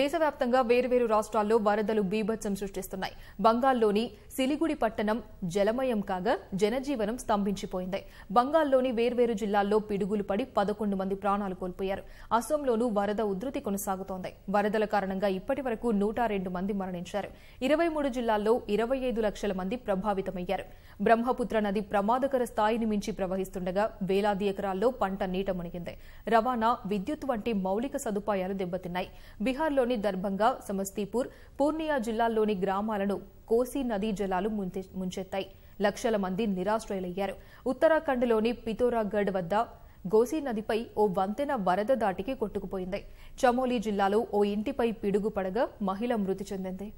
దేశవ్యాప్తంగా వేర్వేరు రాష్ట్రాల్లో వరదలు బీభత్సం సృష్టిస్తున్నాయి బంగాల్లోని సిలిగుడి పట్టణం జలమయం కాగా జనజీవనం స్తంభించిపోయింది బంగాల్లోని వేర్వేరు జిల్లాల్లో పిడుగులు పడి పదకొండు మంది ప్రాణాలు కోల్పోయారు అసోంలోనూ వరద ఉధృతి కొనసాగుతోంది వరదల కారణంగా ఇప్పటి వరకు నూట రెండు మంది మరణించారు ఇరవై మూడు జిల్లాల్లో ఇరవై ఐదు లక్షల మంది ప్రభావితమయ్యారు బ్రహ్మపుత్ర నది ప్రమాదకర స్థాయిని మించి ప్రవహిస్తుండగా వేలాది ఎకరాల్లో పంట నీట మునిగింది రవాణా విద్యుత్ వంటి మౌలిక సదుపాయాలు దెబ్బతిన్నాయి బీహార్ బీహార్లోని దర్భంగా సమస్తీపూర్ పూర్ణియా జిల్లాల్లోని గ్రామాలను కోసీ నదీ జలాలు ముంచెత్తాయి లక్షల మంది నిరాశ్రయులయ్యారు ఉత్తరాఖండ్లోని పితోరాగఢ్ వద్ద గోసీ నదిపై ఓ వంతెన వరద దాటికి కొట్టుకుపోయింది చమోలీ జిల్లాలో ఓ ఇంటిపై పిడుగు పడగా మహిళ మృతి చెందింది